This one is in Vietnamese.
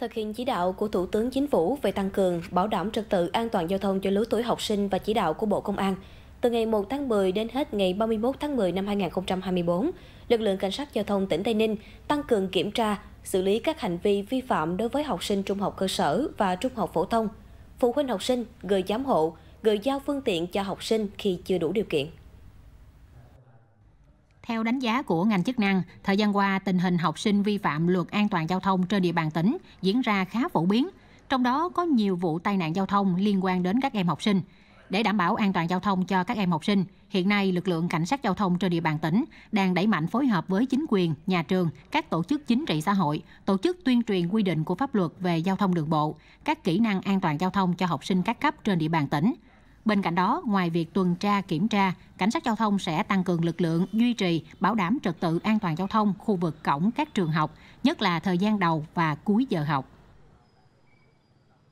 Thực hiện chỉ đạo của Thủ tướng Chính phủ về tăng cường bảo đảm trật tự an toàn giao thông cho lứa tuổi học sinh và chỉ đạo của Bộ Công an, từ ngày 1 tháng 10 đến hết ngày 31 tháng 10 năm 2024, lực lượng cảnh sát giao thông tỉnh Tây Ninh tăng cường kiểm tra, xử lý các hành vi vi phạm đối với học sinh trung học cơ sở và trung học phổ thông, phụ huynh học sinh, người giám hộ, người giao phương tiện cho học sinh khi chưa đủ điều kiện. Theo đánh giá của ngành chức năng, thời gian qua tình hình học sinh vi phạm luật an toàn giao thông trên địa bàn tỉnh diễn ra khá phổ biến, trong đó có nhiều vụ tai nạn giao thông liên quan đến các em học sinh. Để đảm bảo an toàn giao thông cho các em học sinh, hiện nay lực lượng cảnh sát giao thông trên địa bàn tỉnh đang đẩy mạnh phối hợp với chính quyền, nhà trường, các tổ chức chính trị xã hội, tổ chức tuyên truyền quy định của pháp luật về giao thông đường bộ, các kỹ năng an toàn giao thông cho học sinh các cấp trên địa bàn tỉnh. Bên cạnh đó, ngoài việc tuần tra kiểm tra, cảnh sát giao thông sẽ tăng cường lực lượng duy trì bảo đảm trật tự an toàn giao thông khu vực cổng các trường học, nhất là thời gian đầu và cuối giờ học.